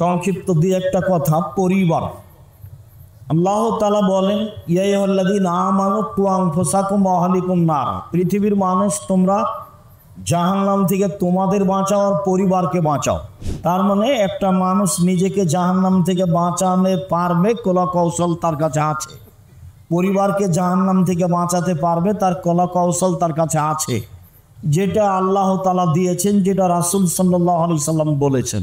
সংক্ষিপ্ত দুই একটা কথা পরিবার আল্লাহ তালা বলেন ইয়াইহল্লাদিন আমানো তুয়াং ফোসাকুম আহলিকুম নার পৃথিবীর মানুষ তোমরা জাহান্নাম থেকে তোমাদের বাঁচাও আর পরিবারকে বাঁচাও তার মানে একটা মানুষ নিজেকে জাহান্নাম থেকে বাঁচানে পারবে কলা কৌশল তার কাছে আছে পরিবারকে জাহান্নাম থেকে বাঁচাতে পারবে তার কলা কৌশল তার কাছে আছে যেটা আল্লাহ তালা দিয়েছেন যেটা রাসুল সাল্লাহ আলু সাল্লাম বলেছেন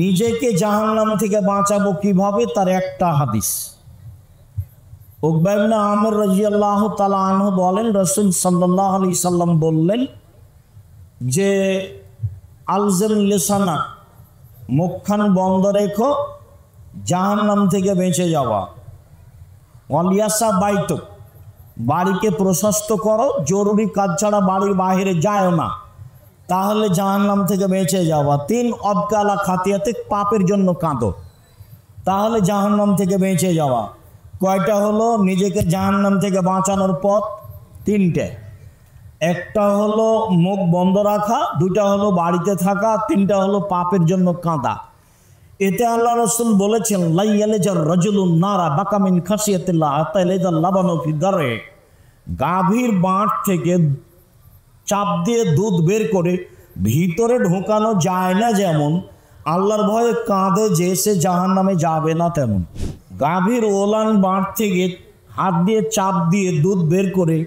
নিজেকে জাহান্নাম থেকে বাঁচাবো কিভাবে তার একটা হাদিস উকবাইবনা আমর রাজি তালা আনহ বলেন রসুল সাল্লাহ আলি সাল্লাম বললেন যে আলজেম লেসানা মুখখান বন্ধ রেখো জাহান্নাম থেকে বেঁচে যাওয়া অলিয়াসা বাইত বাড়িকে প্রশস্ত করো জরুরি কাজ ছাড়া বাড়ির বাহিরে যায় না তাহলে জাহান্নাম থেকে বেঁচে যাওয়া তিন অবকালা খাতিয়াতে পাপের জন্য কাঁদো তাহলে জাহান্নাম থেকে বেঁচে যাওয়া কয়টা হলো নিজেকে জাহান্নাম থেকে বাঁচানোর পথ তিনটে একটা হলো মুখ বন্ধ রাখা দুটা হলো বাড়িতে থাকা তিনটা হলো পাপের জন্য কাঁদা এতে আল্লাহ রসুল বলেছেন লাইয়ালেজার রজুলুন নারা বাকামিন খাসিয়াতিল্লাহ আতাইলেজার লাবানফি দরে গাভীর বাঁট থেকে চাপ দিয়ে দুধ বের করে ভিতরে ঢোকানো যায় না যেমন আল্লাহর ভয়ে কাঁধে যে সে জাহান নামে যাবে না তেমন গাভীর ওলান বাঁধ থেকে হাত দিয়ে চাপ দিয়ে দুধ বের করে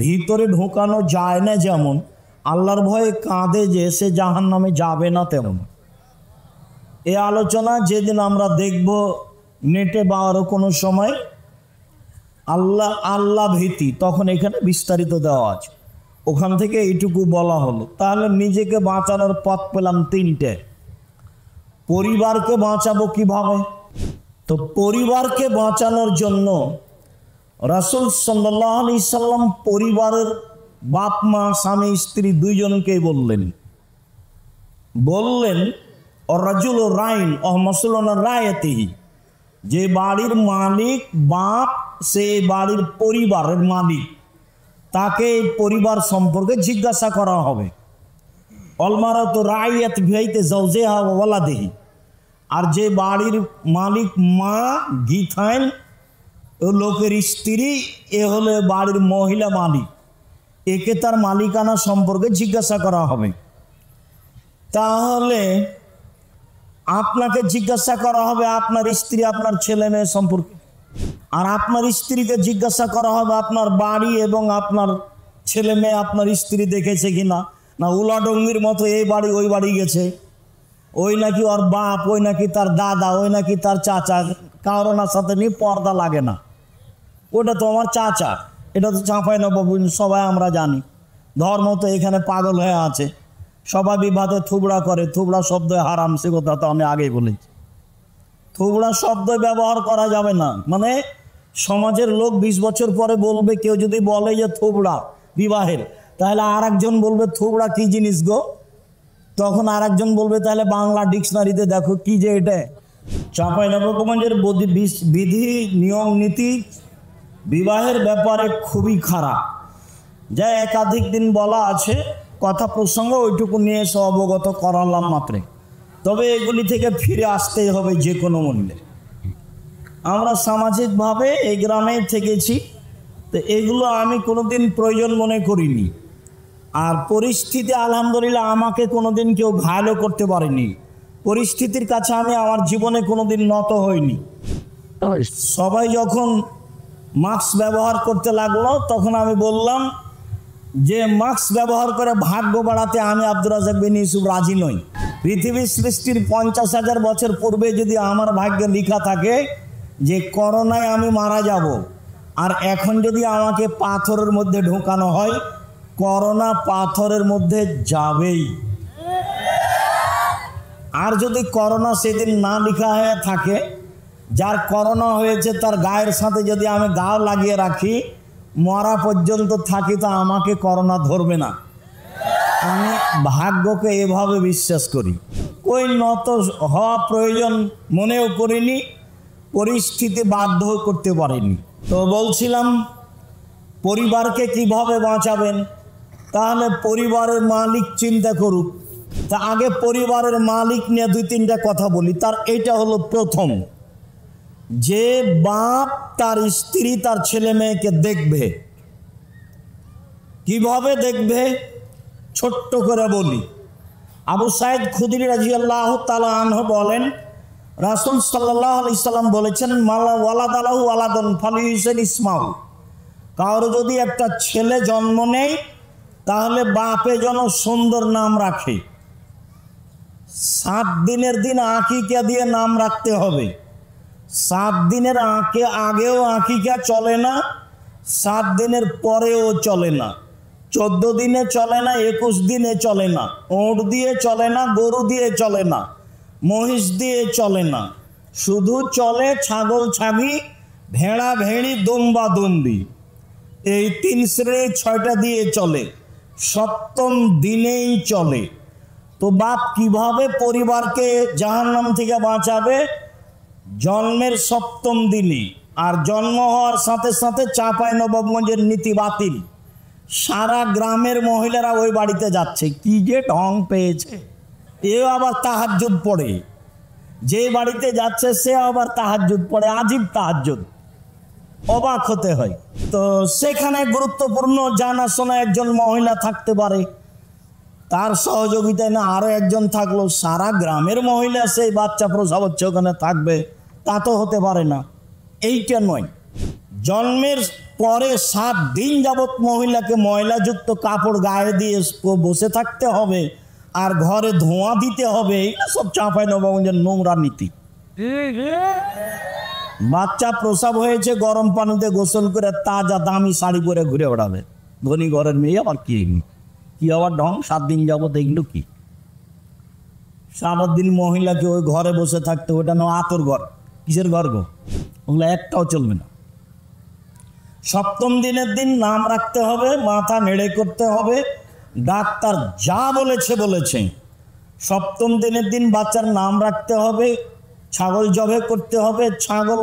ভিতরে ঢোকানো যায় না যেমন আল্লাহর ভয়ে কাঁধে যে সে জাহান নামে যাবে না তেমন এ আলোচনা যেদিন আমরা দেখব নেটে বা আরও কোনো সময় আল্লাহ আল্লাহ ভীতি তখন এখানে বিস্তারিত দেওয়া আছে ওখান থেকে এইটুকু বলা হলো তাহলে নিজেকে বাঁচানোর পথ পেলাম তিনটে পরিবারকে বাঁচাবো কিভাবে তো পরিবারকে বাঁচানোর জন্য রাসুল সাল্লাহ আলি সাল্লাম পরিবারের বাপ মা স্বামী স্ত্রী দুইজনকেই বললেন বললেন অরাজুল রাইন অহমসুলন রায়তেহি যে বাড়ির মালিক বাপ সে বাড়ির পরিবারের মালিক তাকে এই পরিবার সম্পর্কে জিজ্ঞাসা করা হবে অলমারত রায়াত ভিয়াইতে জৌজে হাওয়ালা দেহি আর যে বাড়ির মালিক মা গিথাইন ও লোকের স্ত্রী এ হলে বাড়ির মহিলা মালিক একে তার মালিকানা সম্পর্কে জিজ্ঞাসা করা হবে তাহলে আপনাকে জিজ্ঞাসা করা হবে আপনার স্ত্রী আপনার ছেলে মেয়ে সম্পর্কে আর আপনার স্ত্রীকে জিজ্ঞাসা করা হবে আপনার বাড়ি এবং আপনার ছেলে মেয়ে আপনার স্ত্রী দেখেছে কি না না উলাডঙ্গির মতো এই বাড়ি ওই বাড়ি গেছে ওই নাকি ওর বাপ ওই নাকি তার দাদা ওই নাকি তার চাচা কারোনার সাথে নিয়ে পর্দা লাগে না ওটা তো আমার চাচা এটা তো চাঁপাই না বাবু সবাই আমরা জানি ধর্ম তো এখানে পাগল হয়ে আছে সবাই বিবাদে থুবড়া করে থুবড়া শব্দ হারাম সে কথা তো আমি আগেই বলেছি থুবড়া শব্দ ব্যবহার করা যাবে না মানে সমাজের লোক বিশ বছর পরে বলবে কেউ যদি বলে যে থুবড়া বিবাহের তাহলে আর একজন বলবে থুবড়া কি জিনিস গো তখন আর বলবে তাহলে বাংলা ডিকশনারিতে দেখো কি যে এটা চাঁপাই নবগঞ্জের বিধি নিয়ম নীতি বিবাহের ব্যাপারে খুবই খারাপ যা একাধিক দিন বলা আছে কথা প্রসঙ্গ ওইটুকু নিয়ে এসে অবগত করালাম মাত্রে তবে এগুলি থেকে ফিরে আসতেই হবে যে কোনো মূল্যে আমরা সামাজিকভাবে এই গ্রামে থেকেছি তো এগুলো আমি কোনোদিন প্রয়োজন মনে করিনি আর পরিস্থিতি আলহামদুলিল্লাহ আমাকে কোনোদিন কেউ ঘায়লও করতে পারেনি পরিস্থিতির কাছে আমি আমার জীবনে কোনোদিন নত হইনি সবাই যখন মাস্ক ব্যবহার করতে লাগলো তখন আমি বললাম যে মাস্ক ব্যবহার করে ভাগ্য বাড়াতে আমি আব্দুল রাজাক বিন ইউসুফ রাজি নই পৃথিবীর সৃষ্টির পঞ্চাশ হাজার বছর পূর্বে যদি আমার ভাগ্যে লেখা থাকে যে করোনায় আমি মারা যাব আর এখন যদি আমাকে পাথরের মধ্যে ঢোকানো হয় করোনা পাথরের মধ্যে যাবেই আর যদি করোনা সেদিন না লেখা হয়ে থাকে যার করোনা হয়েছে তার গায়ের সাথে যদি আমি গাও লাগিয়ে রাখি মরা পর্যন্ত থাকি তো আমাকে করোনা ধরবে না আমি ভাগ্যকে এভাবে বিশ্বাস করি ওই নত হওয়া প্রয়োজন মনেও করিনি পরিস্থিতি বাধ্য করতে পারেনি তো বলছিলাম পরিবারকে কিভাবে বাঁচাবেন তাহলে পরিবারের মালিক চিন্তা করুক তা আগে পরিবারের মালিক নিয়ে দুই তিনটা কথা বলি তার এটা হলো প্রথম যে বাপ তার স্ত্রী তার ছেলে মেয়েকে দেখবে কিভাবে দেখবে ছোট্ট করে বলি আবু সাইদ খুদির রাজি আল্লাহ তালাহ বলেন রাসুল সাল্লাহ আলি সাল্লাম বলেছেন মালা ওয়ালাদ আলাহ ওয়ালাদন ফালি হুসেন ইসমাউল কারো যদি একটা ছেলে জন্ম নেয় তাহলে বাপে যেন সুন্দর নাম রাখে সাত দিনের দিন আঁকিকা দিয়ে নাম রাখতে হবে সাত দিনের আঁকে আগেও আঁকিকা চলে না সাত দিনের পরেও চলে না চোদ্দ দিনে চলে না একুশ দিনে চলে না ওঁট দিয়ে চলে না গরু দিয়ে চলে না মহিষ দিয়ে চলে না শুধু চলে ছাগল ছাগি ভেড়া ভেড়ি দম্বা দম্বি এই তিন শ্রেণী ছয়টা দিয়ে চলে সপ্তম দিনেই চলে তো বাপ কিভাবে পরিবারকে জাহান্নাম থেকে বাঁচাবে জন্মের সপ্তম দিনে আর জন্ম হওয়ার সাথে সাথে চাপাই নবাবগঞ্জের নীতি বাতিল সারা গ্রামের মহিলারা ওই বাড়িতে যাচ্ছে কি যে ঢং পেয়েছে এও আবার তাহাজ্জুদ পড়ে যে বাড়িতে যাচ্ছে সে আবার তাহাজ্জুদ পড়ে আজীব তাহাজ্জুদ অবাক হতে হয় তো সেখানে গুরুত্বপূর্ণ জানাশোনা একজন মহিলা থাকতে পারে তার সহযোগিতায় না আরও একজন থাকলো সারা গ্রামের মহিলা সেই বাচ্চা প্রসব হচ্ছে ওখানে থাকবে তা তো হতে পারে না এইটা নয় জন্মের পরে সাত দিন যাবৎ মহিলাকে ময়লাযুক্ত কাপড় গায়ে দিয়ে বসে থাকতে হবে আর ঘরে ধোঁয়া দিতে হবে এইটা সব চাঁপাই নবাবগঞ্জের নোংরা নীতি বাচ্চা প্রসাব হয়েছে গরম পানিতে গোসল করে তাজা দামি শাড়ি পরে ঘুরে বেড়াবে ধনী ঘরের মেয়ে আবার কি কি আবার ঢং সাত দিন যাবৎ এগুলো কি সারাদিন মহিলাকে ওই ঘরে বসে থাকতে ওটা না আতর ঘর কিসের গর্ব ওগুলো একটাও চলবে না সপ্তম দিনের দিন নাম রাখতে হবে মাথা নেড়ে করতে হবে ডাক্তার যা বলেছে বলেছে সপ্তম দিনের দিন বাচ্চার নাম রাখতে হবে ছাগল জবে করতে হবে ছাগল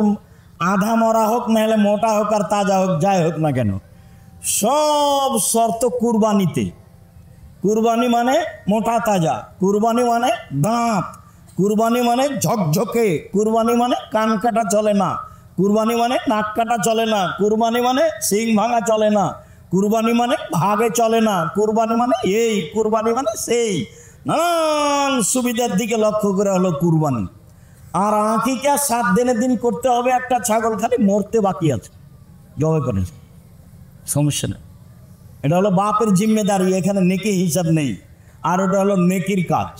আধা মরা হোক নাহলে মোটা হোক আর তাজা হোক যাই হোক না কেন সব শর্ত কুরবানিতে কুরবানি মানে মোটা তাজা কুরবানি মানে দাঁত কুরবানি মানে ঝকঝকে কুরবানি মানে কান কাটা চলে না কুরবানি মানে নাক কাটা চলে না কুরবানি মানে সিং ভাঙা চলে না কুরবানি মানে ভাগে চলে না কুরবানি মানে এই কুরবানি মানে সেই নানান সুবিধার দিকে লক্ষ্য করে হলো কুরবানি আর আঁকিকে আর সাত দিনের দিন করতে হবে একটা ছাগল খালি মরতে বাকি আছে জবে করে সমস্যা নেই এটা হলো বাপের জিম্মেদারি এখানে নেকি হিসাব নেই আর ওটা হলো নেকির কাজ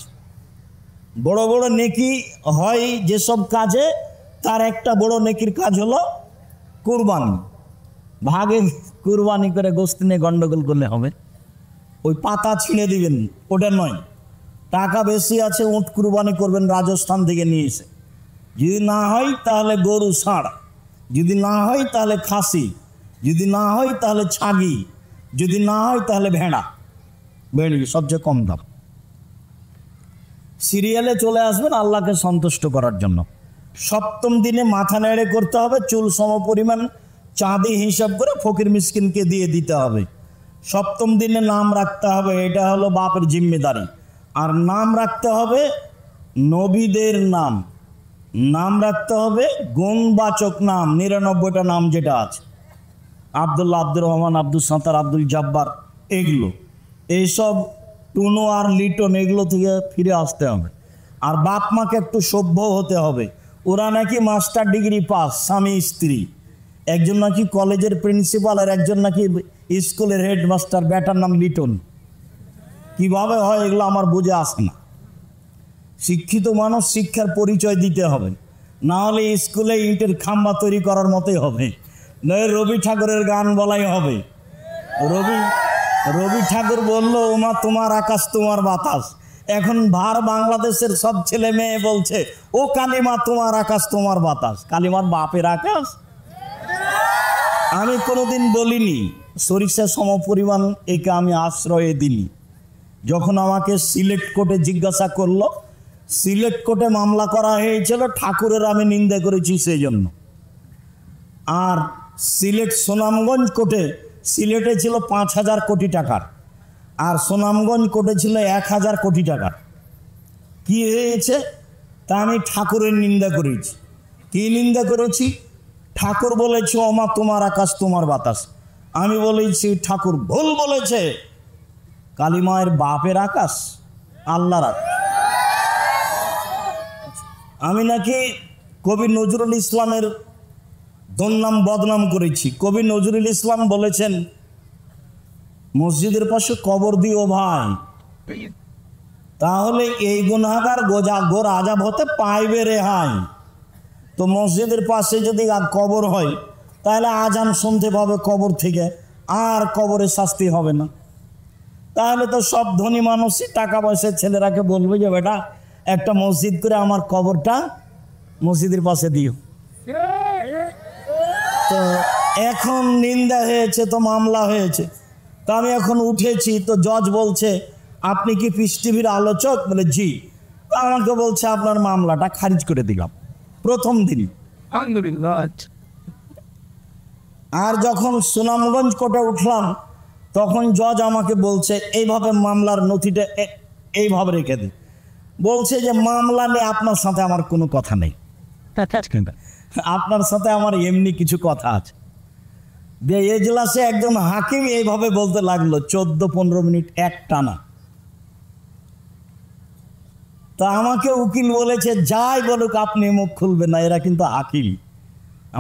বড় বড় নেকি হয় যেসব কাজে তার একটা বড় নেকির কাজ হলো কুরবানি ভাগে কুরবানি করে গোস্ত নিয়ে গণ্ডগোল করলে হবে ওই পাতা ছিঁড়ে দিবেন ওটা নয় টাকা বেশি আছে উঁট কুরবানি করবেন রাজস্থান থেকে নিয়ে এসে যদি না হয় তাহলে গরু ষাঁড় যদি না হয় তাহলে খাসি যদি না হয় তাহলে ছাগি যদি না হয় তাহলে ভেড়া ভেড়ি সবচেয়ে কম দাম সিরিয়ালে চলে আসবেন আল্লাহকে সন্তুষ্ট করার জন্য সপ্তম দিনে মাথা নেড়ে করতে হবে চুল সমপরিমাণ চাঁদি হিসাব করে ফকির মিসকিনকে দিয়ে দিতে হবে সপ্তম দিনে নাম রাখতে হবে এটা হলো বাপের জিম্মেদারি আর নাম রাখতে হবে নবীদের নাম নাম রাখতে হবে গুণবাচক নাম নিরানব্বইটা নাম যেটা আছে আবদুল্লাহ আব্দুর রহমান আব্দুল সাঁতার আব্দুল জব্বার এগুলো এইসব টুনো আর লিটন এগুলো থেকে ফিরে আসতে হবে আর বাপ মাকে একটু সভ্য হতে হবে ওরা নাকি মাস্টার ডিগ্রি পাস স্বামী স্ত্রী একজন নাকি কলেজের প্রিন্সিপাল আর একজন নাকি স্কুলের হেডমাস্টার ব্যাটার নাম লিটন কিভাবে হয় এগুলো আমার বুঝে আসে না শিক্ষিত মানুষ শিক্ষার পরিচয় দিতে হবে না হলে স্কুলে ইটের খাম্বা তৈরি করার মতোই হবে নয় রবি ঠাকুরের গান বলাই হবে রবি রবি ঠাকুর বলল ওমা তোমার আকাশ তোমার বাতাস এখন ভার বাংলাদেশের সব ছেলে মেয়ে বলছে ও কালিমা তোমার আকাশ তোমার বাতাস কালিমার বাপের আকাশ আমি কোনোদিন বলিনি সরিষা সম পরিমাণ একে আমি আশ্রয়ে দিনি যখন আমাকে সিলেক্ট কোর্টে জিজ্ঞাসা করলো সিলেক্ট কোর্টে মামলা করা হয়েছিল ঠাকুরের আমি নিন্দা করেছি সেই জন্য আর সিলেট সুনামগঞ্জ কোর্টে সিলেটে ছিল পাঁচ হাজার কোটি টাকার আর সুনামগঞ্জ কোর্টে ছিল এক হাজার কোটি টাকার কি হয়েছে তা আমি ঠাকুরের নিন্দা করেছি কি নিন্দা করেছি ঠাকুর বলেছে অমা তোমার আকাশ তোমার বাতাস আমি বলেছি ঠাকুর ভুল বলেছে কালিমায়ের বাপের আকাশ আল্লাহর আকাশ আমি নাকি কবি নজরুল ইসলামের দুর্নাম বদনাম করেছি কবি নজরুল ইসলাম বলেছেন মসজিদের পাশে কবর দিও ভাই তাহলে এই গুনাগার গোজা গোর আজাব হতে পাইবে রেহাই তো মসজিদের পাশে যদি কবর হয় তাহলে আজান শুনতে পাবে কবর থেকে আর কবরে শাস্তি হবে না তাহলে তো সব ধনী মানুষই টাকা পয়সা ছেলেরাকে বলবে যে বেটা একটা মসজিদ করে আমার কবরটা মসজিদের পাশে দিও তো এখন নিন্দা হয়েছে তো মামলা হয়েছে তো আমি এখন উঠেছি তো জজ বলছে আপনি কি পিস টিভির আলোচক বলে জি আমাকে বলছে আপনার মামলাটা খারিজ করে দিলাম প্রথম দিন আচ্ছা। আর যখন সুনামগঞ্জ কোর্টে উঠলাম তখন জজ আমাকে বলছে এইভাবে মামলার নথিটা এইভাবে রেখে দিই বলছে যে মামলা নিয়ে আপনার সাথে আমার কোনো কথা নেই আপনার সাথে আমার এমনি কিছু কথা আছে দিয়ে এজলাসে একজন হাকিম এইভাবে বলতে লাগলো চোদ্দ পনেরো মিনিট এক টানা তা আমাকে উকিল বলেছে যাই বলুক আপনি মুখ খুলবেন না এরা কিন্তু আকিল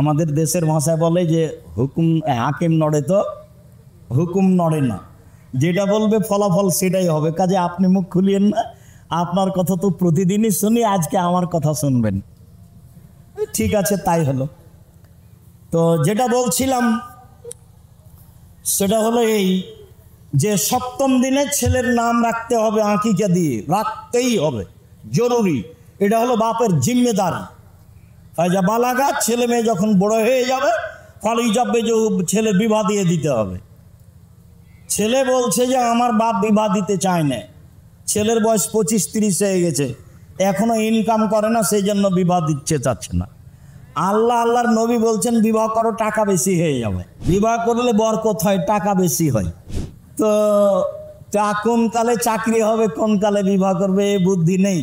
আমাদের দেশের ভাষায় বলে যে হুকুম হাকিম নড়ে তো হুকুম নড়ে না যেটা বলবে ফলাফল সেটাই হবে কাজে আপনি মুখ খুলিয়েন না আপনার কথা তো প্রতিদিনই শুনি আজকে আমার কথা শুনবেন ঠিক আছে তাই হলো তো যেটা বলছিলাম সেটা হলো এই যে সপ্তম দিনে ছেলের নাম রাখতে হবে আঁকিকে দিয়ে রাখতেই হবে জরুরি এটা হলো বাপের জিম্মেদারি যা বালাগা ছেলে মেয়ে যখন বড় হয়ে যাবে ফলেই যাবে যে ছেলে বিবাহ দিয়ে দিতে হবে ছেলে বলছে যে আমার বাপ বিবাহ দিতে চায় না ছেলের বয়স পঁচিশ তিরিশ হয়ে গেছে এখনো ইনকাম করে না সেই জন্য বিবাহ দিচ্ছে চাচ্ছে না আল্লাহ আল্লাহর নবী বলছেন বিবাহ করো টাকা বেশি হয়ে যাবে বিবাহ করলে বরকত হয় টাকা বেশি হয় তো তা কোন কালে চাকরি হবে কোন কালে বিবাহ করবে এ বুদ্ধি নেই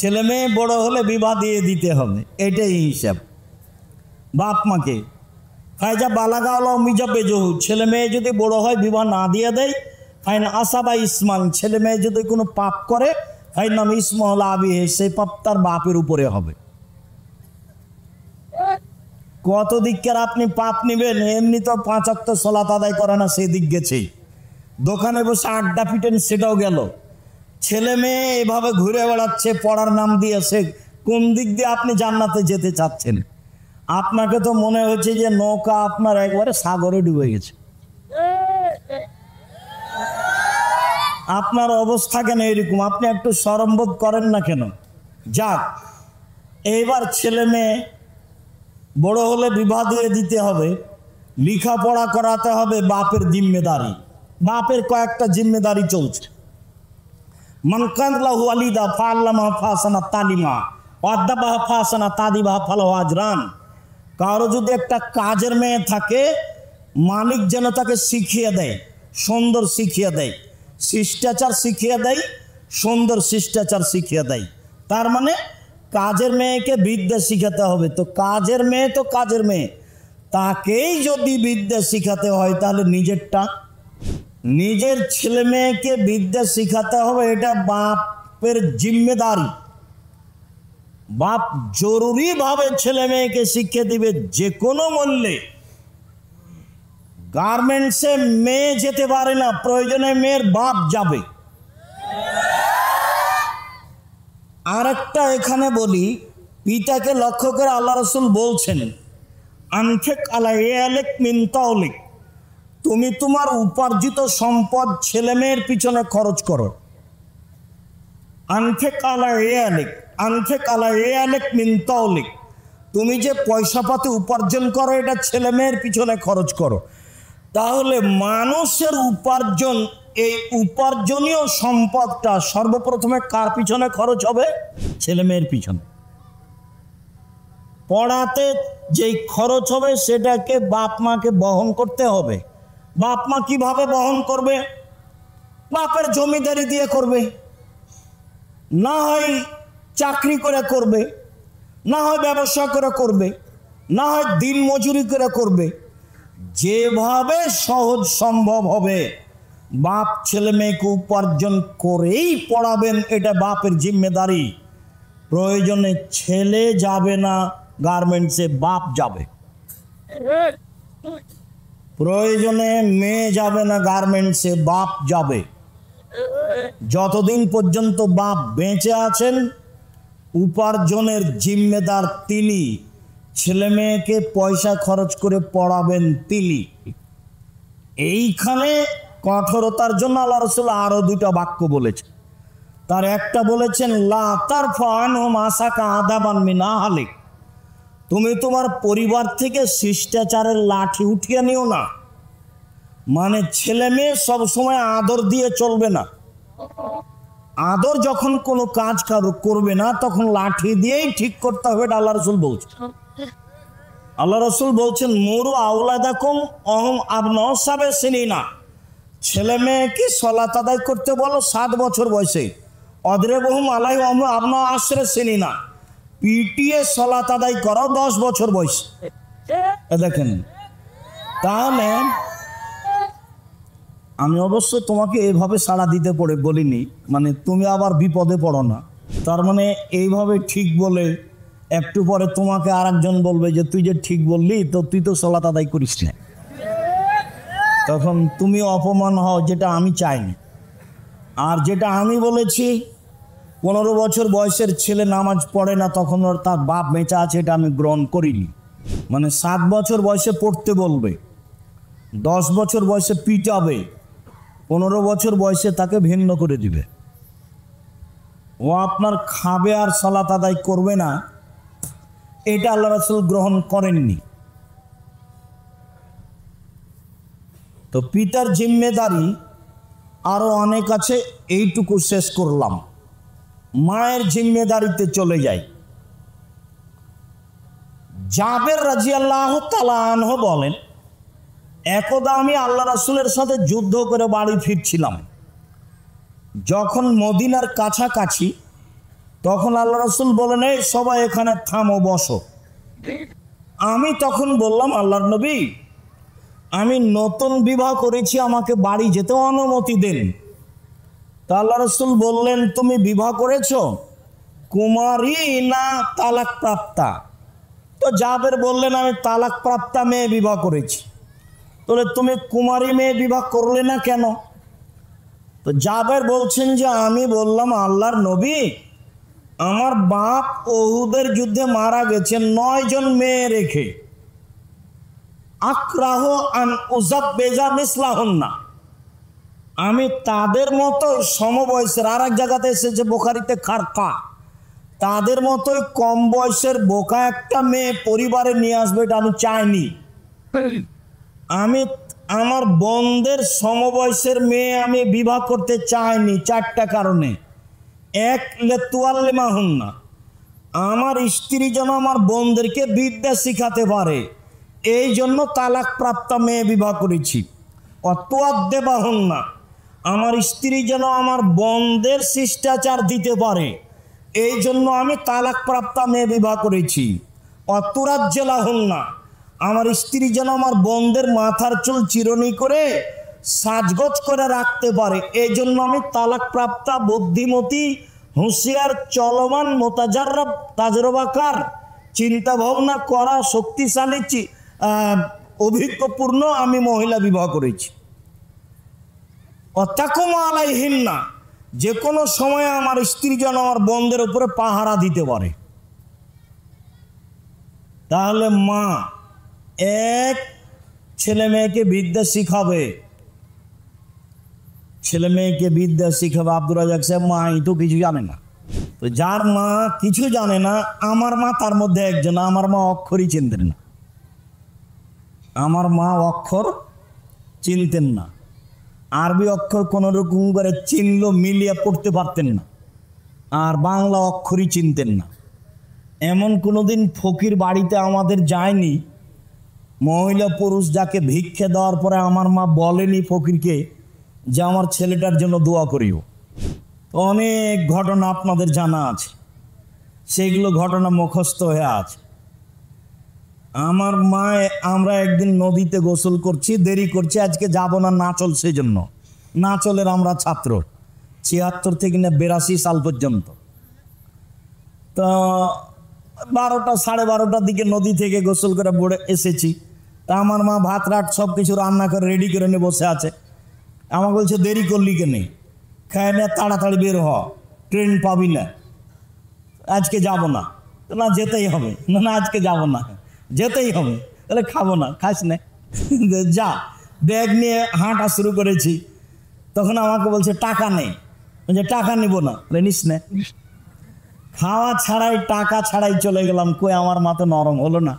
ছেলে মেয়ে বড় হলে বিবাহ দিয়ে দিতে হবে এটাই হিসাব বাপ মাকে ফাইজা বালাগাওয়ালা মিজা বেজহু ছেলে মেয়ে যদি বড় হয় বিবাহ না দিয়ে দেয় ফাইন আসাবা ইসমান ছেলে মেয়ে যদি কোনো পাপ করে নাম ইসমল আবি সেই পাপ তার বাপের উপরে হবে কত দিককার আপনি পাপ নেবেন এমনি তো পাঁচ অক্ত সলাত আদায় করে না সেই দিক গেছেই দোকানে বসে আড্ডা পিটেন সেটাও গেল ছেলে মেয়ে এভাবে ঘুরে বেড়াচ্ছে পড়ার নাম দিয়ে সে কোন দিক দিয়ে আপনি জান্নাতে যেতে চাচ্ছেন আপনাকে তো মনে হচ্ছে যে নৌকা আপনার একবারে সাগরে ডুবে গেছে আপনার অবস্থা কেন এরকম আপনি একটু সরম্বোধ করেন না কেন যাক এইবার ছেলে মেয়ে বড় হলে বিবাহ দিয়ে দিতে হবে লেখাপড়া করাতে হবে বাপের জিম্মেদারি বাপের কয়েকটা জিম্মেদারি চলছে মানকান্দাহু আলিদা ফাল্লামা ফাসানা তালিমা অদ্দাবাহ ফাসানা তাদিবাহ ফালাহ আজরান কারো যদি একটা কাজের মেয়ে থাকে মালিক যেন তাকে শিখিয়ে দেয় সুন্দর শিখিয়ে দেয় শিষ্টাচার শিখিয়ে দেয় সুন্দর শিষ্টাচার শিখিয়ে দেয় তার মানে কাজের মেয়েকে বিদ্যা শিখাতে হবে তো কাজের মেয়ে তো কাজের মেয়ে তাকেই যদি বিদ্যা শিখাতে হয় তাহলে নিজেরটা নিজের ছেলে মেয়েকে বিদ্যা শিখাতে হবে এটা বাপের জিম্মেদারি বাপ জরুরিভাবে ছেলে মেয়েকে শিক্ষা দিবে যে কোনো মূল্যে গার্মেন্টসে মেয়ে যেতে পারে না প্রয়োজনে মেয়ের বাপ যাবে আর একটা এখানে বলি পিতাকে লক্ষ্য করে আল্লাহ রসুল বলছেন আনফেক আলা এ আলেক তুমি তোমার উপার্জিত সম্পদ ছেলেমেয়ের পিছনে খরচ করো আনফেক আলা এ আলেক আনফেক আলা এ আলেক তুমি যে পয়সাপাতি উপার্জন করো এটা ছেলেমেয়ের পিছনে খরচ করো তাহলে মানুষের উপার্জন এই উপার্জনীয় সম্পদটা সর্বপ্রথমে কার পিছনে খরচ হবে ছেলে মেয়ের পিছনে পড়াতে যেই খরচ হবে সেটাকে বাপ মাকে বহন করতে হবে বাপ মা কীভাবে বহন করবে বাপের জমিদারি দিয়ে করবে না হয় চাকরি করে করবে না হয় ব্যবসা করে করবে না হয় দিন মজুরি করে করবে যেভাবে সহজ সম্ভব হবে বাপ ছেলে মেয়েকে উপার্জন করেই পড়াবেন এটা বাপের জিম্মেদারি প্রয়োজনে ছেলে যাবে না গার্মেন্টসে বাপ যাবে প্রয়োজনে মেয়ে যাবে না গার্মেন্টসে বাপ যাবে যতদিন পর্যন্ত বাপ বেঁচে আছেন উপার্জনের জিম্মেদার তিনি ছেলে মেয়েকে পয়সা খরচ করে পড়াবেন তিনি এইখানে কঠোরতার জন্য আল্লাহ রসুল আরও দুটো বাক্য বলেছেন তার একটা বলেছেন লা তার ফান আদাবান মিনা হালিক তুমি তোমার পরিবার থেকে শিষ্টাচারের লাঠি উঠিয়ে নিও না মানে ছেলে মেয়ে সবসময় আদর দিয়ে চলবে না আদর যখন কোনো কাজ করবে না তখন লাঠি দিয়েই ঠিক করতে হবে এটা আল্লাহ রসুল বলছে আল্লাহ রসুল বলছেন মুরু আউলাদাকুম অহম আপনার সাবে চিনি না ছেলে মেয়েকে সলাত আদায় করতে বলো সাত বছর বয়সে অদরে বহুম আলাই অহম আপনার আশ্রে চিনি না পিটিয়ে সলাত আদায় করো দশ বছর বয়স দেখেন তাহলে আমি অবশ্য তোমাকে এইভাবে সাড়া দিতে পড়ে বলিনি মানে তুমি আবার বিপদে পড়ো না তার মানে এইভাবে ঠিক বলে একটু পরে তোমাকে আর একজন বলবে যে তুই যে ঠিক বললি তো তুই তো সলাত আদায় করিস না তখন তুমি অপমান হও যেটা আমি চাইনি আর যেটা আমি বলেছি পনেরো বছর বয়সের ছেলে নামাজ পড়ে না তখন ওর তার বাপ মেচা আছে এটা আমি গ্রহণ করিনি মানে সাত বছর বয়সে পড়তে বলবে দশ বছর বয়সে পিটাবে পনেরো বছর বয়সে তাকে ভিন্ন করে দিবে ও আপনার খাবে আর সালাত আদায় করবে না এটা আল্লাহ রাসুল গ্রহণ করেননি তো পিতার জিম্মেদারি আরও অনেক আছে এইটুকু শেষ করলাম মায়ের জিম্মেদারিতে চলে যাই জাবের রাজি আল্লাহ তালাহ বলেন একদা আমি আল্লাহ রাসুলের সাথে যুদ্ধ করে বাড়ি ফিরছিলাম যখন মদিনার কাছাকাছি তখন আল্লাহ রসুল বলেন এই সবাই এখানে থামো বসো আমি তখন বললাম আল্লাহর নবী আমি নতুন বিবাহ করেছি আমাকে বাড়ি যেতে অনুমতি দেন তা আল্লাহ রসুল বললেন তুমি বিবাহ করেছ কুমারী না তালাক প্রাপ্তা তো জাবের বললেন আমি তালাক প্রাপ্তা মেয়ে বিবাহ করেছি তাহলে তুমি কুমারী মেয়ে বিবাহ করলে না কেন তো জাবের বলছেন যে আমি বললাম আল্লাহর নবী আমার বাপ ওহুদের যুদ্ধে মারা গেছে নয় জন মেয়ে রেখে আক্রাহ আন উজাত বেজা মিসলাহন না আমি তাদের মতো সমবয়সের আর এক জায়গাতে এসেছে বোকারিতে খারকা তাদের মতোই কম বয়সের বোকা একটা মেয়ে পরিবারে নিয়ে আসবে এটা আমি চাইনি আমি আমার বন্ধের সমবয়সের মেয়ে আমি বিবাহ করতে চাইনি চারটা কারণে এক লেতুয়াল্লেমা হন না আমার স্ত্রী যেন আমার বোনদেরকে বিদ্যা শিখাতে পারে এই জন্য তালাক প্রাপ্তা মেয়ে বিবাহ করেছি অতোয়াদ্দে বাহন না আমার স্ত্রী যেন আমার বন্ধের শিষ্টাচার দিতে পারে এই জন্য আমি তালাক প্রাপ্তা মেয়ে বিবাহ করেছি অতরাজ্যে হন না আমার স্ত্রী যেন আমার বন্ধের মাথার চুল চিরনি করে সাজগোজ করে রাখতে পারে এই জন্য আমি প্রাপ্তা বুদ্ধিমতী হুঁশিয়ার চলমান মোতাজারব তাজরবাকার চিন্তা ভাবনা করা শক্তিশালী অভিজ্ঞপূর্ণ আমি মহিলা বিবাহ করেছি অত্যাকুমা আলাইহীন না যে কোনো সময়ে আমার স্ত্রী যেন আমার বন্ধের উপরে পাহারা দিতে পারে তাহলে মা এক ছেলে মেয়েকে বিদ্যা শিখাবে ছেলে মেয়েকে বিদ্যা শিখাবে আব্দুল রাজাক সাহেব মা এই তো কিছু জানে না তো যার মা কিছু জানে না আমার মা তার মধ্যে একজন আমার মা অক্ষরই চিনতেন না আমার মা অক্ষর চিনতেন না আরবি অক্ষর কোনো রকম করে চিনল মিলিয়ে পড়তে পারতেন না আর বাংলা অক্ষরই চিনতেন না এমন কোনো দিন ফকির বাড়িতে আমাদের যায়নি মহিলা পুরুষ যাকে ভিক্ষে দেওয়ার পরে আমার মা বলেনি ফকিরকে যে আমার ছেলেটার জন্য দোয়া করিও অনেক ঘটনা আপনাদের জানা আছে সেগুলো ঘটনা মুখস্থ হয়ে আছে আমার মায় আমরা একদিন নদীতে গোসল করছি দেরি করছি আজকে যাব না নাচল সেই জন্য নাচলের আমরা ছাত্র ছিয়াত্তর থেকে না বিরাশি সাল পর্যন্ত তো বারোটা সাড়ে বারোটার দিকে নদী থেকে গোসল করে পড়ে এসেছি তা আমার মা ভাত রাট সব কিছু রান্না করে রেডি করে নিয়ে বসে আছে আমাকে বলছে দেরি করলি কেনে খায় না তাড়াতাড়ি বের হ ট্রেন পাবি না আজকে যাব না না যেতেই হবে না না আজকে যাব না যেতেই হবে তাহলে খাবো না খাস না যা ব্যাগ নিয়ে হাঁটা শুরু করেছি তখন আমাকে বলছে টাকা নেই বলছে টাকা নিবো না বলে নিস না খাওয়া ছাড়াই টাকা ছাড়াই চলে গেলাম কই আমার মাথা নরম হলো না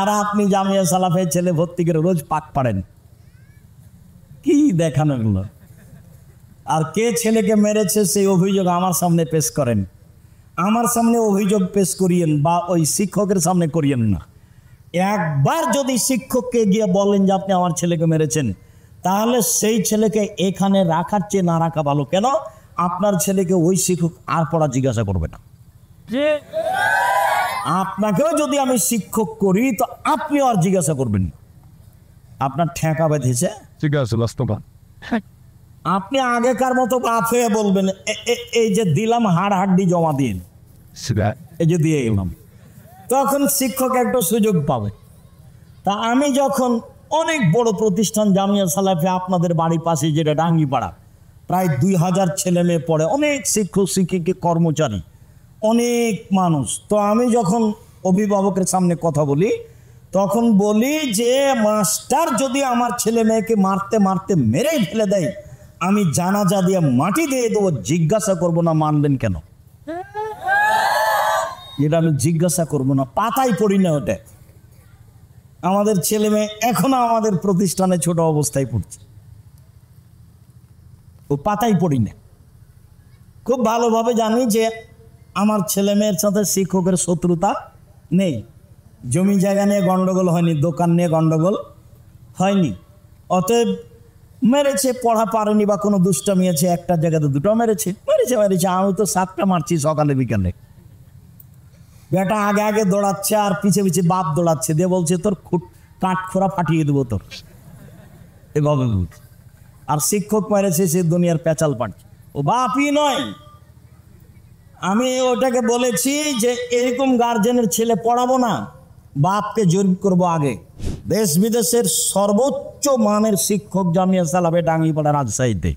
আর আপনি জামিয়া সালাফের ছেলে ভর্তি করে রোজ পাক পাড়েন কি দেখানো গেল আর কে ছেলেকে মেরেছে সেই অভিযোগ আমার সামনে পেশ করেন আমার সামনে অভিযোগ পেশ করিয়েন বা ওই শিক্ষকের সামনে করিয়েন না একবার যদি শিক্ষককে গিয়ে বলেন যে আপনি আমার ছেলেকে মেরেছেন তাহলে সেই ছেলেকে এখানে রাখার চেয়ে না রাখা ভালো কেন আপনার ছেলেকে ওই শিক্ষক আর পড়া জিজ্ঞাসা করবে না আপনাকেও যদি আমি শিক্ষক করি তো আপনিও আর জিজ্ঞাসা করবেন না আপনার ঠেকা বেঁধেছে ঠিক আছে আপনি আগেকার মতো বাপ বলবেন এই যে দিলাম হাড় হাড্ডি জমা দিন এই যে দিয়ে গেলাম তখন শিক্ষক একটা সুযোগ পাবে তা আমি যখন অনেক বড় প্রতিষ্ঠান জামিয়া সালাফে আপনাদের বাড়ির পাশে যেটা ডাঙ্গিপাড়া প্রায় দুই হাজার ছেলে মেয়ে পড়ে অনেক শিক্ষক শিক্ষিকা কর্মচারী অনেক মানুষ তো আমি যখন অভিভাবকের সামনে কথা বলি তখন বলি যে মাস্টার যদি আমার ছেলে মেয়েকে মারতে মারতে মেরেই ফেলে দেয় আমি জানাজা দিয়ে মাটি দিয়ে দেবো জিজ্ঞাসা করব না মানলেন কেন এটা আমি জিজ্ঞাসা করব না পাতাই পড়ি না ওটা আমাদের ছেলে মেয়ে এখনো আমাদের প্রতিষ্ঠানে ছোট অবস্থায় পড়ছে ও পাতাই পড়ি না খুব ভালোভাবে জানি যে আমার ছেলে মেয়ের সাথে শিক্ষকের শত্রুতা নেই জমি জায়গা নিয়ে গণ্ডগোল হয়নি দোকান নিয়ে গণ্ডগোল হয়নি অতএব মেরেছে পড়া পারেনি বা কোনো দুষ্ট আছে একটা জায়গাতে দুটো মেরেছে মেরেছে মেরেছে আমি তো সাতটা মারছি সকালে বিকালে বেটা আগে আগে দৌড়াচ্ছে আর পিছে পিছে বাপ দৌড়াচ্ছে দিয়ে বলছে তোর খুট কাঠ খোরা ফাটিয়ে দেবো তোর এ গগনভূত আর শিক্ষক মেরেছে সে দুনিয়ার পেঁচাল পাঠছে ও বাপই নয় আমি ওটাকে বলেছি যে এরকম গার্জেনের ছেলে পড়াবো না বাপকে জরিপ করব আগে দেশ বিদেশের সর্বোচ্চ মানের শিক্ষক জামিয়া সালাবে ডাঙ্গিপাড়া রাজশাহীতে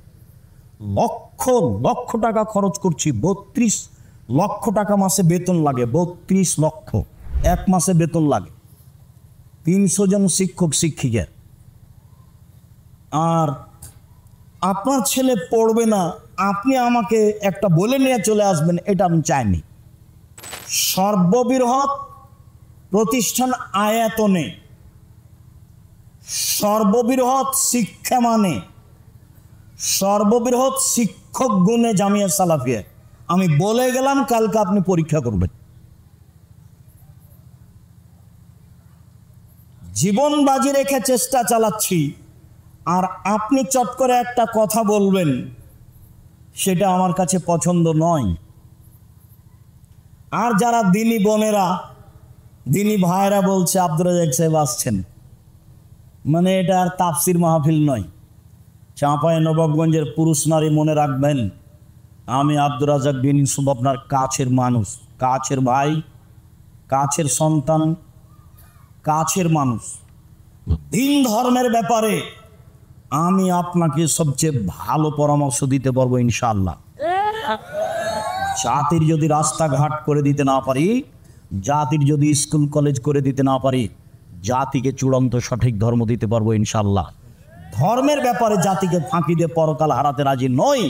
লক্ষ লক্ষ টাকা খরচ করছি বত্রিশ লক্ষ টাকা মাসে বেতন লাগে বত্রিশ লক্ষ এক মাসে বেতন লাগে তিনশো জন শিক্ষক শিক্ষিকার আর আপনার ছেলে পড়বে না আপনি আমাকে একটা বলে নিয়ে চলে আসবেন এটা আমি চাইনি সর্ববৃহৎ প্রতিষ্ঠান আয়াতনে সর্ববৃহৎ শিক্ষা মানে সর্ববৃহৎ শিক্ষক গুণে জামিয়া সালাফিয়া আমি বলে গেলাম কালকে আপনি পরীক্ষা করবেন জীবন বাজি রেখে চেষ্টা চালাচ্ছি আর আপনি চট করে একটা কথা বলবেন সেটা আমার কাছে পছন্দ নয় আর যারা দিলি বোনেরা দিনই ভাইরা বলছে আব্দুর রাজাক সাহেব আসছেন মানে এটা আর তাফসির মাহফিল নয় চাঁপায় নবাবগঞ্জের পুরুষ নারী মনে রাখবেন আমি আব্দুর রাজাক বিন ইউসুফ আপনার কাছের মানুষ কাছের ভাই কাছের সন্তান কাছের মানুষ দিন ধর্মের ব্যাপারে আমি আপনাকে সবচেয়ে ভালো পরামর্শ দিতে পারবো ইনশাল্লাহ জাতির যদি রাস্তাঘাট করে দিতে না পারি জাতির যদি স্কুল কলেজ করে দিতে না পারি জাতিকে চূড়ান্ত সঠিক ধর্ম দিতে পারবো ইনশাল্লাহ ধর্মের ব্যাপারে জাতিকে ফাঁকি দিয়ে পরকাল হারাতে রাজি নই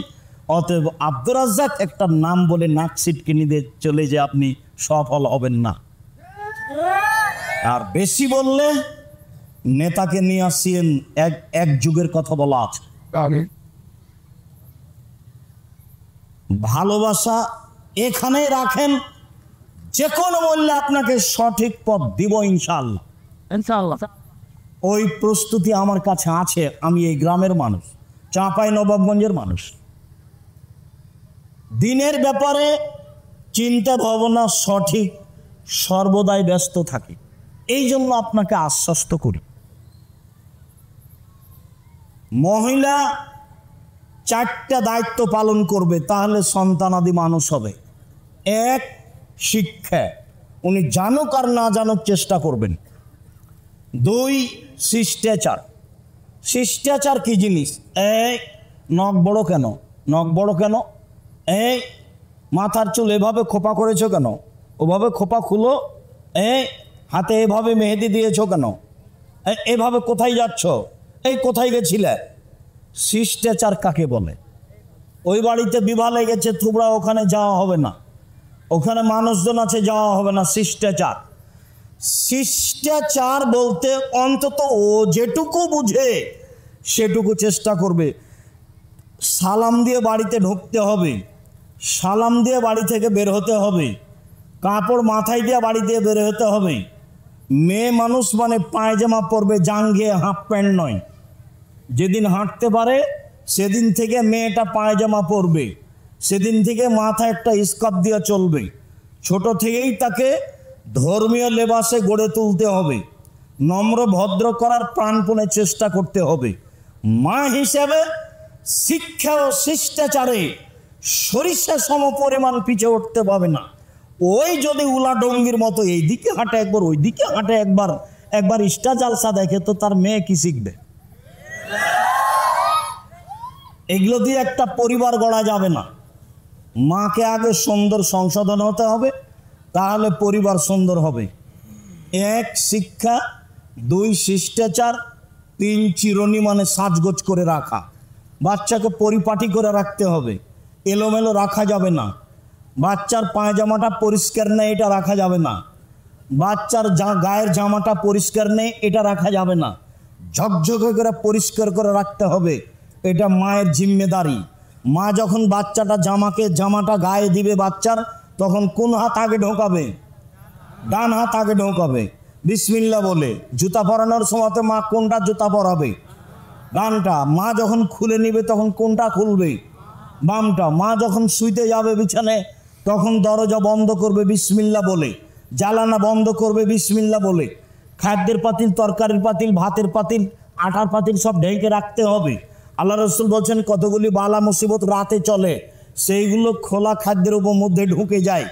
অতএব আব্দুর আজ্জাক একটা নাম বলে নাক সিটকে নিয়ে চলে যে আপনি সফল হবেন না আর বেশি বললে নেতাকে নিয়ে আসিয়েন এক এক যুগের কথা বলা আছে ভালোবাসা এখানে রাখেন যে কোনো বললে আপনাকে সঠিক পথ দিব ইনশাল্লাহ ওই প্রস্তুতি আমার কাছে আছে আমি এই গ্রামের মানুষ চাঁপাই নবাবগঞ্জের মানুষ দিনের ব্যাপারে চিন্তা ভাবনা সঠিক সর্বদাই ব্যস্ত থাকে এই জন্য আপনাকে আশ্বস্ত করি মহিলা চারটা দায়িত্ব পালন করবে তাহলে সন্তানাদি মানুষ হবে এক শিক্ষা উনি জানুক আর না জানুক চেষ্টা করবেন দুই শিষ্টাচার শিষ্টাচার কি জিনিস এক নখ বড় কেন নখ বড় কেন এই মাথার চুল এভাবে খোপা করেছো কেন ওভাবে খোপা খুলো এ হাতে এভাবে মেহেদি দিয়েছো কেন এভাবে কোথায় যাচ্ছ এই কোথায় গেছিলে শিষ্টাচার কাকে বলে ওই বাড়িতে বিবাহ লেগেছে তোমরা ওখানে যাওয়া হবে না ওখানে মানুষজন আছে যাওয়া হবে না শিষ্টাচার শিষ্টাচার বলতে অন্তত ও যেটুকু বুঝে সেটুকু চেষ্টা করবে সালাম দিয়ে বাড়িতে ঢুকতে হবে সালাম দিয়ে বাড়ি থেকে বের হতে হবে কাপড় মাথায় দিয়ে বাড়ি দিয়ে বের হতে হবে মেয়ে মানুষ মানে পায়জামা পরবে জাঙ্গিয়ে হাফ প্যান্ট নয় যেদিন হাঁটতে পারে সেদিন থেকে মেয়েটা পায়জামা পরবে সেদিন থেকে মাথা একটা স্কাপ দিয়ে চলবে ছোট থেকেই তাকে ধর্মীয় লেবাসে গড়ে তুলতে হবে নম্র ভদ্র করার প্রাণপণে চেষ্টা করতে হবে মা হিসেবে শিক্ষা ও শিষ্টাচারে সরিষা সম পরিমাণ পিছিয়ে উঠতে পাবে না ওই যদি উলাডঙ্গির মতো এই দিকে হাঁটে একবার ওই দিকে হাঁটে একবার একবার ইস্টা জালসা দেখে তো তার মেয়ে কি শিখবে এগুলো দিয়ে একটা পরিবার গড়া যাবে না মাকে আগে সুন্দর সংশোধন হতে হবে তাহলে পরিবার সুন্দর হবে এক শিক্ষা দুই শিষ্টাচার তিন চিরনি মানে সাজগোজ করে রাখা বাচ্চাকে পরিপাটি করে রাখতে হবে এলোমেলো রাখা যাবে না বাচ্চার পায়জামাটা পরিষ্কার নেই এটা রাখা যাবে না বাচ্চার যা গায়ের জামাটা পরিষ্কার নেই এটা রাখা যাবে না ঝকঝকে করে পরিষ্কার করে রাখতে হবে এটা মায়ের জিম্মেদারি মা যখন বাচ্চাটা জামাকে জামাটা গায়ে দিবে বাচ্চার তখন কোন হাত আগে ঢোকাবে ডান হাত আগে ঢোকাবে বিসমিল্লা বলে জুতা পরানোর সময়তে মা কোনটা জুতা পরাবে ডানটা মা যখন খুলে নিবে তখন কোনটা খুলবে বামটা মা যখন শুইতে যাবে বিছানে তখন দরজা বন্ধ করবে বিসমিল্লা বলে জ্বালানা বন্ধ করবে বিসমিল্লা বলে খাদ্যের পাতিল তরকারির পাতিল ভাতের পাতিল আটার পাতিল সব ঢেকে রাখতে হবে আল্লাহ রসুল বলছেন কতগুলি বালা মুসিবত রাতে চলে সেইগুলো খোলা খাদ্যের উপর মধ্যে ঢুকে যায়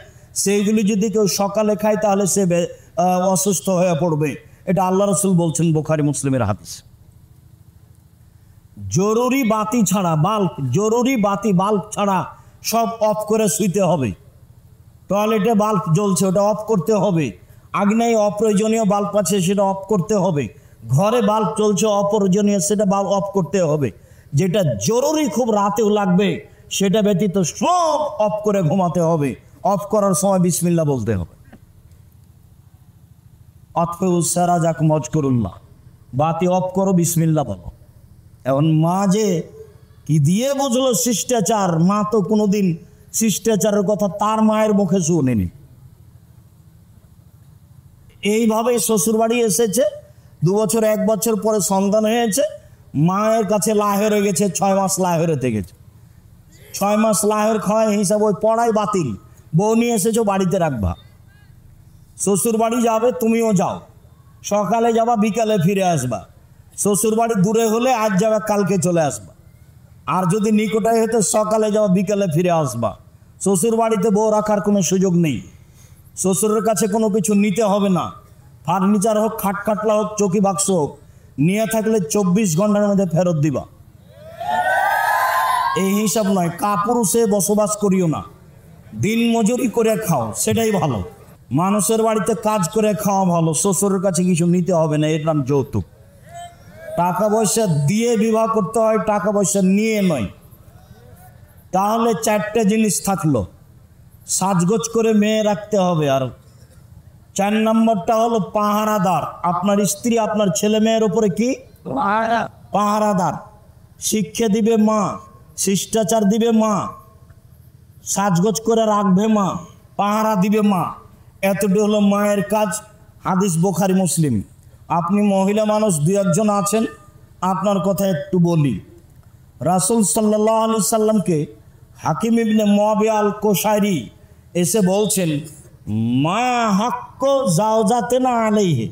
সেইগুলি যদি কেউ সকালে খায় তাহলে সে অসুস্থ হয়ে পড়বে এটা আল্লাহ রসুল বলছেন বোখারি মুসলিমের হাদিস জরুরি বাতি ছাড়া বাল্ব জরুরি বাতি বাল্ব ছাড়া সব অফ করে শুইতে হবে টয়লেটে বাল্ব জ্বলছে ওটা অফ করতে হবে আগ্নেয় অপ্রয়োজনীয় বাল্ব আছে সেটা অফ করতে হবে ঘরে বাল্ব চলছে অপ্রয়োজনীয় সেটা বাল্ব অফ করতে হবে যেটা জরুরি খুব রাতেও লাগবে সেটা ব্যতীত সব অফ করে ঘুমাতে হবে অফ করার সময় বিসমিল্লা বলতে হবে অতফে উসারা যাক মজ করুল্লাহ বাতি অফ করো বিসমিল্লা বলো এখন মা যে কি দিয়ে বুঝলো শিষ্টাচার মা তো কোনোদিন শিষ্টাচারের কথা তার মায়ের মুখে শুনেনি এইভাবে শ্বশুরবাড়ি এসেছে দু বছর এক বছর পরে সন্তান হয়েছে মায়ের কাছে লাহেরে গেছে ছয় মাস লাহেরেতে গেছে ছয় মাস লাহের ক্ষয় হিসাব ওই পড়াই বাতিল বউ নিয়ে এসেছো বাড়িতে রাখবা শ্বশুর বাড়ি যাবে তুমিও যাও সকালে যাবা বিকালে ফিরে আসবা শ্বশুর বাড়ি দূরে হলে আজ যাবে কালকে চলে আসবা আর যদি নিকটায় হতে সকালে যাওয়া বিকালে ফিরে আসবা শ্বশুর বাড়িতে বউ রাখার কোনো সুযোগ নেই শ্বশুরের কাছে কোনো কিছু নিতে হবে না ফার্নিচার হোক খাট হোক চকি বাক্স হোক নিয়ে থাকলে চব্বিশ ঘন্টার মধ্যে ফেরত দিবা এই হিসাব নয় কাপুরুষে বসবাস করিও না দিন মজুরি করে খাও সেটাই ভালো মানুষের বাড়িতে কাজ করে খাওয়া ভালো শ্বশুরের কাছে কিছু নিতে হবে না এর নাম যৌতুক টাকা পয়সা দিয়ে বিবাহ করতে হয় টাকা পয়সা নিয়ে নয় তাহলে চারটে জিনিস থাকলো সাজগোজ করে মেয়ে রাখতে হবে আর চার নম্বরটা হলো পাহারাদার আপনার স্ত্রী আপনার ছেলে মেয়ের উপরে কি পাহারাদার শিক্ষা দিবে মা শিষ্টাচার দিবে মা সাজগোজ করে রাখবে মা পাহারা দিবে মা এতটি হলো মায়ের কাজ হাদিস বোখারি মুসলিম আপনি মহিলা মানুষ দু একজন আছেন আপনার কথা একটু বলি রাসুল সাল্লাহ আলু সাল্লামকে হাকিম ইবনে মবে আল কোসাইরি এসে বলছেন মা হাক্য যাও যাতে না আলেহে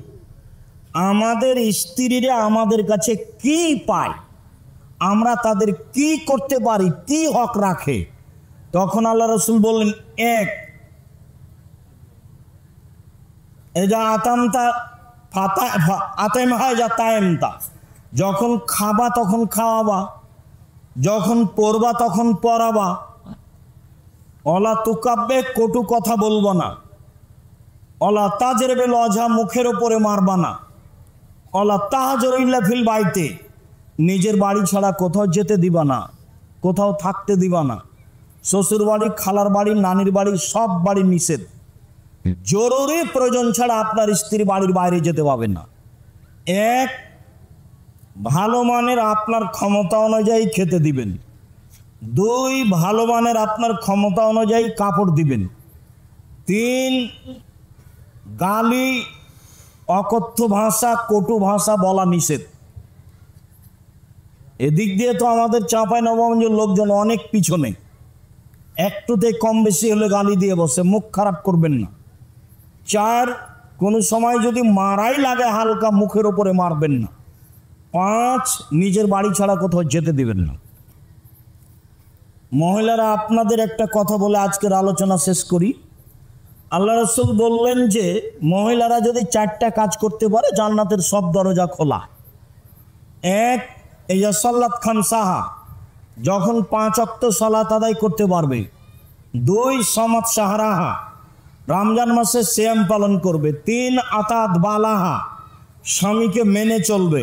আমাদের স্ত্রীরা আমাদের কাছে কি পায় আমরা তাদের কি করতে পারি কি হক রাখে তখন আল্লাহ রসুল বললেন এক যা ফাতা যা যখন খাবা তখন খাওয়াবা যখন পড়বা তখন পড়াবা অলা তুকাব্যে কটু কথা বলবো না অলা তাজের বেল অঝা মুখের ওপরে মারবা না অলা তাহাজর ইল্লা ফিল বাইতে নিজের বাড়ি ছাড়া কোথাও যেতে দিবা না কোথাও থাকতে দিবা না শ্বশুর বাড়ি খালার বাড়ি নানির বাড়ি সব বাড়ি নিষেধ জরুরি প্রয়োজন ছাড়া আপনার স্ত্রী বাড়ির বাইরে যেতে পাবে না এক ভালো মানের আপনার ক্ষমতা অনুযায়ী খেতে দিবেন দুই ভালো মানের আপনার ক্ষমতা অনুযায়ী কাপড় দিবেন তিন গালি অকথ্য ভাষা কটু ভাষা বলা নিষেধ এদিক দিয়ে তো আমাদের চাপায় নবমঞ্জুর লোকজন অনেক পিছনে একটুতে কম বেশি হলে গালি দিয়ে বসে মুখ খারাপ করবেন না চার কোনো সময় যদি মারাই লাগে হালকা মুখের ওপরে মারবেন না পাঁচ নিজের বাড়ি ছাড়া কোথাও যেতে দিবেন না মহিলারা আপনাদের একটা কথা বলে আজকের আলোচনা শেষ করি আল্লাহ রসুল বললেন যে মহিলারা যদি চারটা কাজ করতে পারে জান্নাতের সব দরজা খোলা এক এই সল্লাত খান সাহা যখন পাঁচ অক্ট সলাত আদায় করতে পারবে দুই সমাজ সাহারাহা রমজান মাসে শ্যাম পালন করবে তিন আতাত বালাহা স্বামীকে মেনে চলবে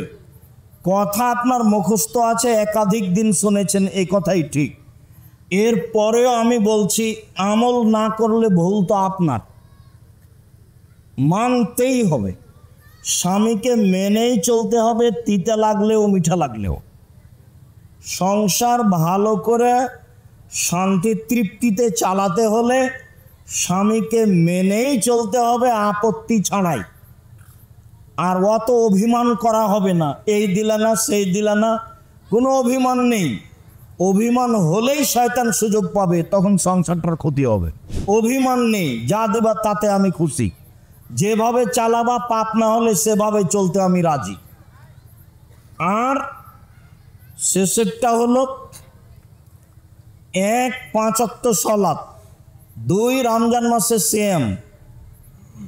কথা আপনার মুখস্থ আছে একাধিক দিন শুনেছেন এই কথাই ঠিক এরপরেও আমি বলছি আমল না করলে ভুল তো আপনার মানতেই হবে স্বামীকে মেনেই চলতে হবে তিতে লাগলেও মিঠা লাগলেও সংসার ভালো করে শান্তি তৃপ্তিতে চালাতে হলে স্বামীকে মেনেই চলতে হবে আপত্তি ছাড়াই আর অত অভিমান করা হবে না এই দিলা না সেই দিলা না কোনো অভিমান নেই অভিমান হলেই শয়তান সুযোগ পাবে তখন সংসারটার ক্ষতি হবে অভিমান নেই যা দেবা তাতে আমি খুশি যেভাবে চালাবা পাপ না হলে সেভাবে চলতে আমি রাজি আর শেষেরটা হলো এক পাঁচাত্ত সলাপ দুই রমজান মাসে সেম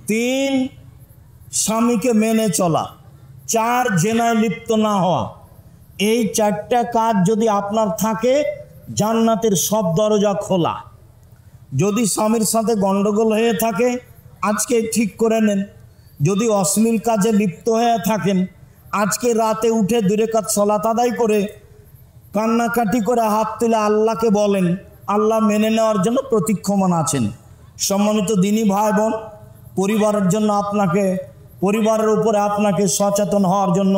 তিন স্বামীকে মেনে চলা চার জেনায় লিপ্ত না হওয়া এই চারটা কাজ যদি আপনার থাকে জান্নাতের সব দরজা খোলা যদি স্বামীর সাথে গণ্ডগোল হয়ে থাকে আজকে ঠিক করে নেন যদি অশ্লীল কাজে লিপ্ত হয়ে থাকেন আজকে রাতে উঠে দূরে কাজ সলাত আদায় করে কান্নাকাটি করে হাত তুলে আল্লাহকে বলেন আল্লাহ মেনে নেওয়ার জন্য প্রতীক্ষমান আছেন সম্মানিত দিনী ভাই বোন পরিবারের জন্য আপনাকে পরিবারের উপরে আপনাকে সচেতন হওয়ার জন্য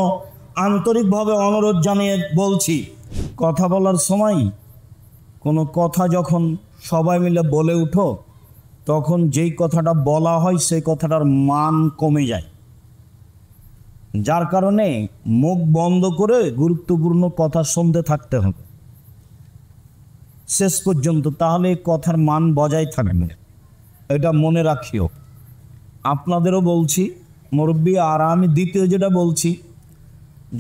আন্তরিকভাবে অনুরোধ জানিয়ে বলছি কথা বলার সময় কোনো কথা যখন সবাই মিলে বলে উঠো তখন যেই কথাটা বলা হয় সেই কথাটার মান কমে যায় যার কারণে মুখ বন্ধ করে গুরুত্বপূর্ণ কথা শুনতে থাকতে হবে শেষ পর্যন্ত তাহলে কথার মান বজায় থাকবে এটা মনে রাখিও আপনাদেরও বলছি মুরব্বী আর আমি দ্বিতীয় যেটা বলছি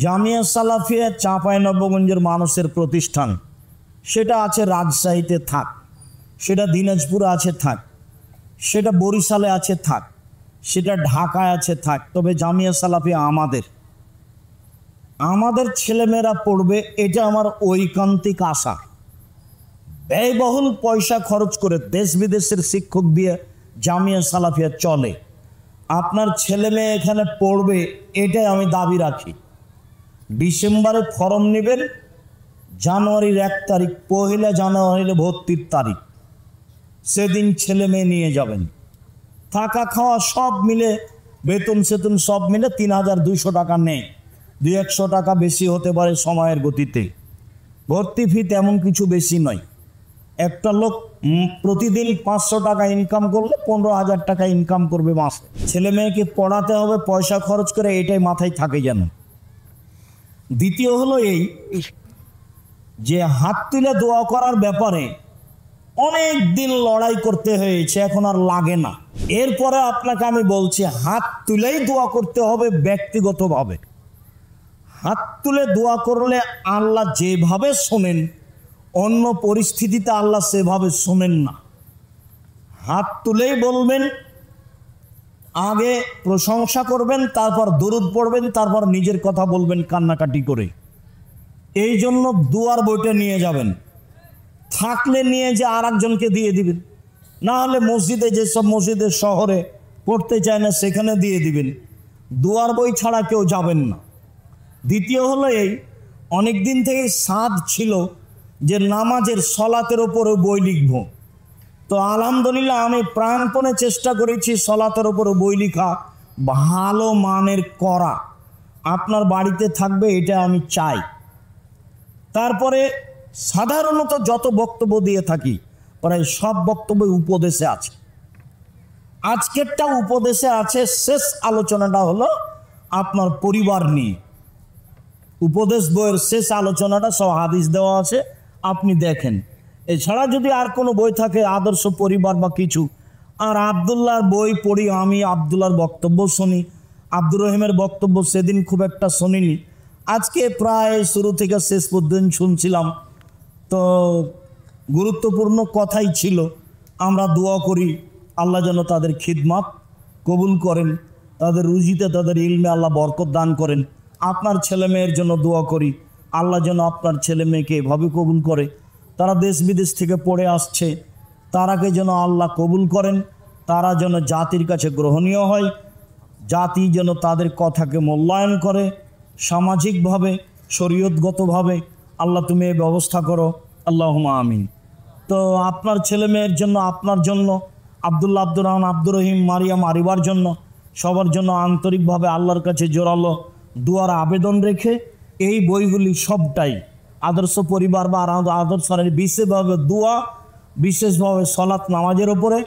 জামিয়া সালাফিয়া চাঁপাই নবগঞ্জের মানুষের প্রতিষ্ঠান সেটা আছে রাজশাহীতে থাক সেটা দিনাজপুরে আছে থাক সেটা বরিশালে আছে থাক সেটা ঢাকায় আছে থাক তবে জামিয়া সালাফিয়া আমাদের আমাদের ছেলেমেয়েরা পড়বে এটা আমার ঐকান্তিক আশা ব্যয়বহুল পয়সা খরচ করে দেশ বিদেশের শিক্ষক দিয়ে জামিয়া সালাফিয়া চলে আপনার ছেলে মেয়ে এখানে পড়বে এটাই আমি দাবি রাখি ডিসেম্বরে ফর্ম নেবেন জানুয়ারির এক তারিখ পহেলা জানুয়ারির ভর্তির তারিখ সেদিন ছেলে মেয়ে নিয়ে যাবেন থাকা খাওয়া সব মিলে বেতন সেতন সব মিলে তিন হাজার দুইশো টাকা নেই দুই একশো টাকা বেশি হতে পারে সময়ের গতিতে ভর্তি ফি তেমন কিছু বেশি নয় একটা লোক প্রতিদিন পাঁচশো টাকা ইনকাম করলে পনেরো হাজার টাকা ইনকাম করবে মাসে ছেলে মেয়েকে পড়াতে হবে পয়সা খরচ করে এটাই মাথায় থাকে যেন দ্বিতীয় হলো এই যে হাত তুলে দোয়া করার ব্যাপারে অনেক দিন লড়াই করতে হয়েছে এখন আর লাগে না এরপরে আপনাকে আমি বলছি হাত তুলেই দোয়া করতে হবে ব্যক্তিগতভাবে হাত তুলে দোয়া করলে আল্লাহ যেভাবে শোনেন অন্য পরিস্থিতিতে আল্লাহ সেভাবে শোনেন না হাত তুলেই বলবেন আগে প্রশংসা করবেন তারপর দরুদ পড়বেন তারপর নিজের কথা বলবেন কান্নাকাটি করে এই জন্য দুয়ার বইটা নিয়ে যাবেন থাকলে নিয়ে যে আর একজনকে দিয়ে দিবেন না হলে মসজিদে যেসব মসজিদের শহরে পড়তে চায় না সেখানে দিয়ে দিবেন দুয়ার বই ছাড়া কেউ যাবেন না দ্বিতীয় হলো এই অনেক দিন থেকে সাদ ছিল যে নামাজের সলাতের ওপরে বই লিখবো তো আলহামদুলিল্লাহ আমি প্রাণপণে চেষ্টা করেছি সলাতের ওপর বই লিখা ভালো মানের করা আপনার বাড়িতে থাকবে এটা আমি চাই তারপরে সাধারণত যত বক্তব্য দিয়ে থাকি প্রায় সব বক্তব্য উপদেশে আছে আজকেরটা উপদেশে আছে শেষ আলোচনাটা হলো আপনার পরিবার নিয়ে উপদেশ বইয়ের শেষ আলোচনাটা সব হাদিস দেওয়া আছে আপনি দেখেন এছাড়া যদি আর কোনো বই থাকে আদর্শ পরিবার বা কিছু আর আবদুল্লার বই পড়ি আমি আবদুল্লার বক্তব্য শুনি আব্দুর রহিমের বক্তব্য সেদিন খুব একটা শুনিনি আজকে প্রায় শুরু থেকে শেষ পর্যন্ত শুনছিলাম তো গুরুত্বপূর্ণ কথাই ছিল আমরা দোয়া করি আল্লাহ যেন তাদের খিদমাত কবুল করেন তাদের রুজিতে তাদের ইলমে আল্লাহ বরকত দান করেন আপনার ছেলে মেয়ের জন্য দোয়া করি আল্লাহ যেন আপনার ছেলে মেয়েকে এভাবে কবুল করে তারা দেশ বিদেশ থেকে পড়ে আসছে তারাকে যেন আল্লাহ কবুল করেন তারা যেন জাতির কাছে গ্রহণীয় হয় জাতি যেন তাদের কথাকে মূল্যায়ন করে সামাজিকভাবে শরীয়তগতভাবে আল্লাহ তুমি এই ব্যবস্থা করো আল্লাহ আমিন তো আপনার ছেলে মেয়ের জন্য আপনার জন্য আবদুল্লা আব্দুর রহমান আব্দুর রহিম মারিয়াম আরিবার জন্য সবার জন্য আন্তরিকভাবে আল্লাহর কাছে জোরালো দুয়ার আবেদন রেখে এই বইগুলি সবটাই আদর্শ পরিবার বা আদর্শের বিশেষভাবে দোয়া বিশেষভাবে সলাৎ নামাজের ওপরে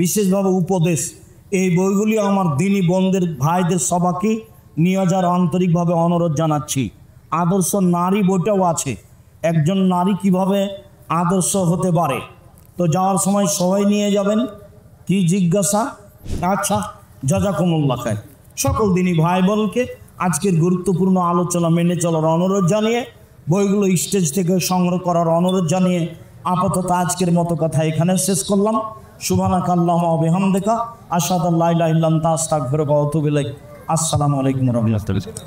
বিশেষভাবে উপদেশ এই বইগুলি আমার দিনী বন্ধের ভাইদের সবাকে নিয়ে যাওয়ার আন্তরিকভাবে অনুরোধ জানাচ্ছি আদর্শ নারী বইটাও আছে একজন নারী কিভাবে আদর্শ হতে পারে তো যাওয়ার সময় সবাই নিয়ে যাবেন কি জিজ্ঞাসা আচ্ছা যা খায় সকল দিনই ভাই বোনকে আজকের গুরুত্বপূর্ণ আলোচনা মেনে চলার অনুরোধ জানিয়ে বইগুলো স্টেজ থেকে সংগ্রহ করার অনুরোধ জানিয়ে আপাতত আজকের মতো কথা এখানে শেষ করলাম সুবানাক আল্লাহ আসাদ আল্লাহ আসসালামু আলাইকুম রহমতুল্লাহ